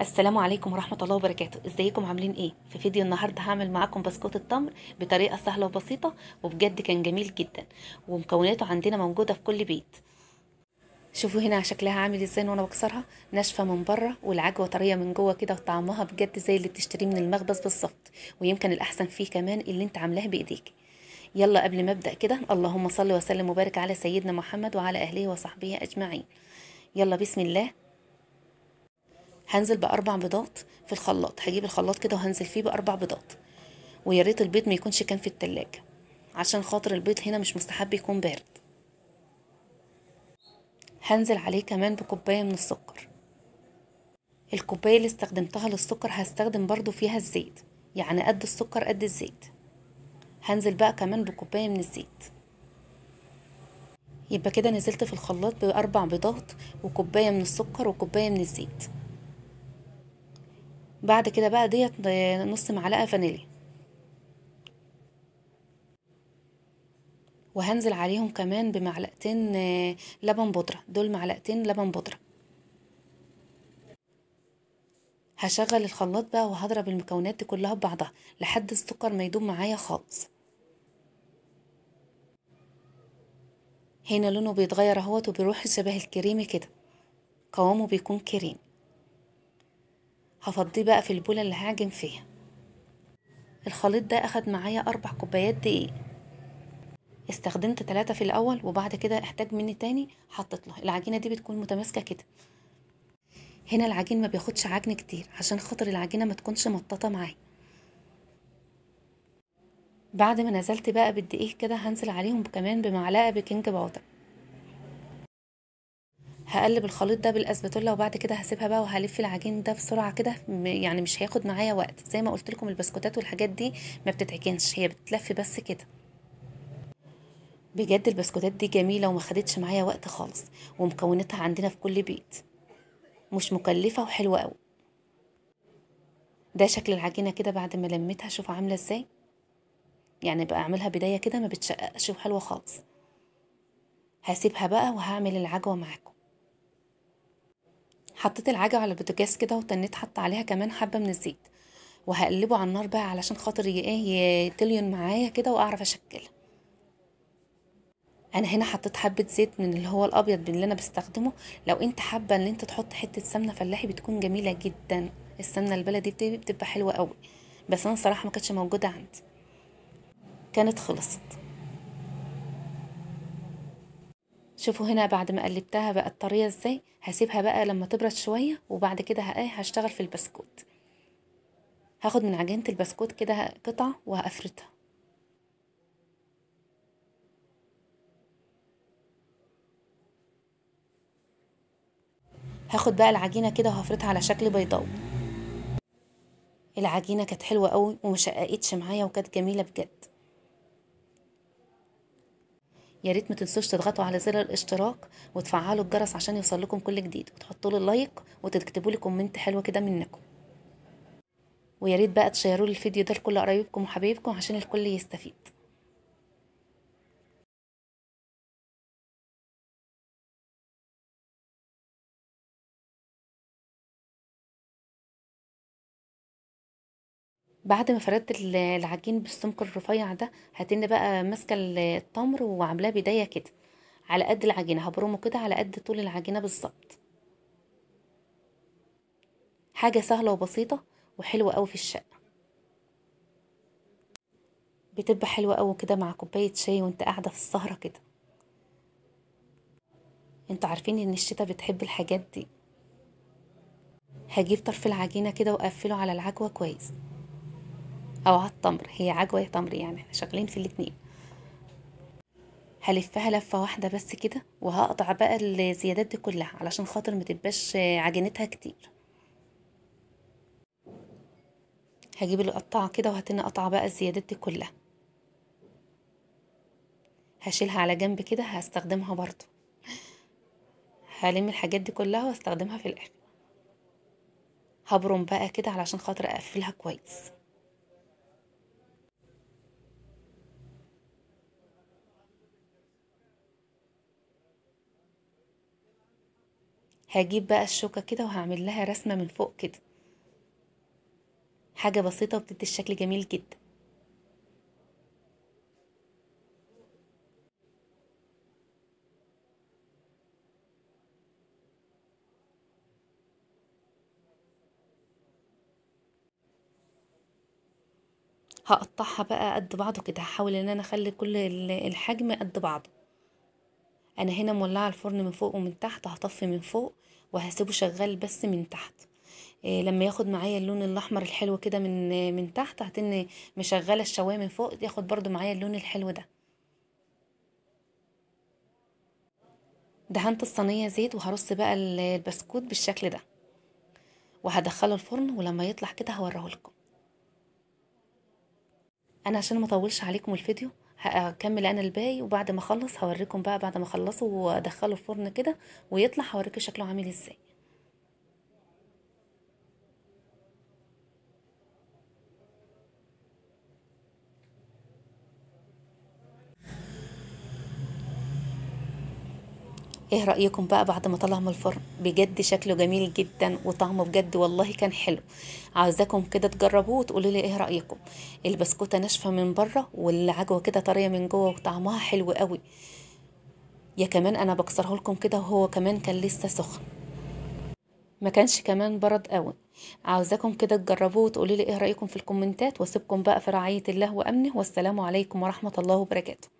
السلام عليكم ورحمة الله وبركاته ازيكم عاملين ايه في فيديو النهاردة هعمل معاكم بسكوت التمر بطريقة سهلة وبسيطة وبجد كان جميل جدا ومكوناته عندنا موجودة في كل بيت شوفوا هنا شكلها عامل ازاي وانا بكسرها ناشفه من بره والعجوه طريه من جوه كده وطعمها بجد زي اللي بتشتريه من المخبز بالظبط ويمكن الاحسن فيه كمان اللي انت عاملاه بايديك يلا قبل ما ابدا كده اللهم صل وسلم وبارك على سيدنا محمد وعلى اهله وصحبه اجمعين يلا بسم الله هنزل باربع بيضات في الخلاط هجيب الخلاط كده وهنزل فيه باربع بيضات ويا ريت البيض ما يكونش كان في التلاجة عشان خاطر البيض هنا مش مستحب يكون بارد هنزل عليه كمان بكوباية من السكر الكوباية اللي استخدمتها للسكر هستخدم برضو فيها الزيت يعني قد السكر قد الزيت هنزل بقى كمان بكوباية من الزيت يبقى كده نزلت في الخلاط بأربع بيضات وكوباية من السكر وكوباية من الزيت بعد كده بقى ديت نص معلقه فانيليا وهنزل عليهم كمان بمعلقتين آه، لبن بودرة دول معلقتين لبن بودرة هشغل الخلاط بقى وهضرب المكونات دي كلها ببعضها لحد السكر ما يدوب معايا خالص هنا لونه بيتغير اهوت وبيروح شبه الكريمي كده قوامه بيكون كريمي هفضيه بقى في البولة اللي هعجن فيها الخليط ده أخد معايا أربع كوبايات دقيق استخدمت تلاتة في الأول وبعد كده احتاج مني تاني حطيت له العجينة دي بتكون متماسكة كده هنا العجين ما بياخدش عجن كتير عشان خاطر العجينة ما تكونش مطاطة معايا بعد ما نزلت بقى بالدقيق كده هنزل عليهم كمان بمعلقة بيكنج باودر هقلب الخليط ده بالاسباتولا وبعد كده هسيبها بقى وهلف العجين ده بسرعه كده يعني مش هياخد معايا وقت زي ما قلت لكم البسكوتات والحاجات دي ما بتتعجنش هي بتلف بس كده بجد البسكوتات دي جميله وما خدتش معايا وقت خالص ومكوناتها عندنا في كل بيت مش مكلفه وحلوه قوي ده شكل العجينه كده بعد ما لميتها شوف عامله ازاي يعني بقى اعملها بدايه كده ما بتشققش وحلوه خالص هسيبها بقى وهعمل العجوه معاكم حطيت العجة على البوتاجاز كده وتنيت حط عليها كمان حبة من الزيت وهقلبه على النار بقى علشان خاطر ايه يتليون معايا كده واعرف اشكلها انا هنا حطيت حبه زيت من اللي هو الابيض اللي انا بستخدمه لو انت حابه ان انت تحط حته سمنه فلاحي بتكون جميله جدا السمنه البلدي بتبقى حلوه قوي بس انا صراحه ما كانتش موجوده عندي كانت خلصت شوفوا هنا بعد ما قلبتها بقت طريه ازاي هسيبها بقى لما تبرد شويه وبعد كده هشتغل في البسكوت هاخد من عجينه البسكوت كده قطعه وهافردها هاخد بقى العجينه كده وهفرطها على شكل بيضاوي العجينه كانت حلوه قوي ومشققتش معايا وكانت جميله بجد يا ريت ما تنسوش تضغطوا على زر الاشتراك وتفعلوا الجرس عشان يوصل لكم كل جديد وتحطوا له لايك وتكتبوا لي كومنت حلو كده منكم ويا ريت بقى تشيروا الفيديو ده لكل قرايبكم وحبايبكم عشان الكل يستفيد بعد ما فردت العجين بالسمك الرفيع ده هتن بقى ماسكه التمر وعاملاه بدايه كده على قد العجينه هبرمه كده على قد طول العجينه بالظبط حاجه سهله وبسيطه وحلوه قوي في الشقه بتبقى حلوه قوي كده مع كوبايه شاي وانت قاعده في السهره كده انتوا عارفين ان الشتا بتحب الحاجات دي هجيب طرف العجينه كده واقفله على العجوه كويس او على التمر هي عجوه يا تمر يعني احنا شغالين في الاتنين هلفها لفه واحده بس كده وهقطع بقى الزيادات دي كلها علشان خاطر ما تبقاش عجينتها كتير هجيب القطعه كده وهتني قطعه بقى الزيادات دي كلها هشيلها على جنب كده هستخدمها برضو هلم الحاجات دي كلها واستخدمها في الاخر هبرم بقى كده علشان خاطر اقفلها كويس هجيب بقى الشوكة كده وهعمل لها رسمة من فوق كده حاجة بسيطة وبتدي الشكل جميل جدا هقطعها بقى قد بعضه كده هحاول ان انا اخلي كل الحجم قد بعضه انا هنا مولعه الفرن من فوق ومن تحت هطفي من فوق وهسيبه شغال بس من تحت إيه لما ياخد معايا اللون الاحمر الحلو كده من من تحت هتن مشغله الشوايه من فوق ياخد برضو معايا اللون الحلو ده دهنت الصينيه زيت وهرص بقى البسكوت بالشكل ده وهدخله الفرن ولما يطلع كده هوريه لكم انا عشان ما اطولش عليكم الفيديو هكمل انا الباقي وبعد ما اخلص هوريكم بقى بعد ما اخلصه وادخله الفرن كده ويطلع هوريكم شكله عامل ازاي ايه رايكم بقى بعد ما طلع من الفرن بجد شكله جميل جدا وطعمه بجد والله كان حلو عاوزاكم كده تجربوه وتقولوا لي ايه رايكم البسكوته ناشفه من بره والعجوه كده طريه من جوه وطعمها حلو قوي يا كمان انا بكسره لكم كده وهو كمان كان لسه سخن ما كانش كمان برد قوي عاوزاكم كده تجربوه وتقولوا لي ايه رايكم في الكومنتات واسيبكم بقى في رعايه الله وامنه والسلام عليكم ورحمه الله وبركاته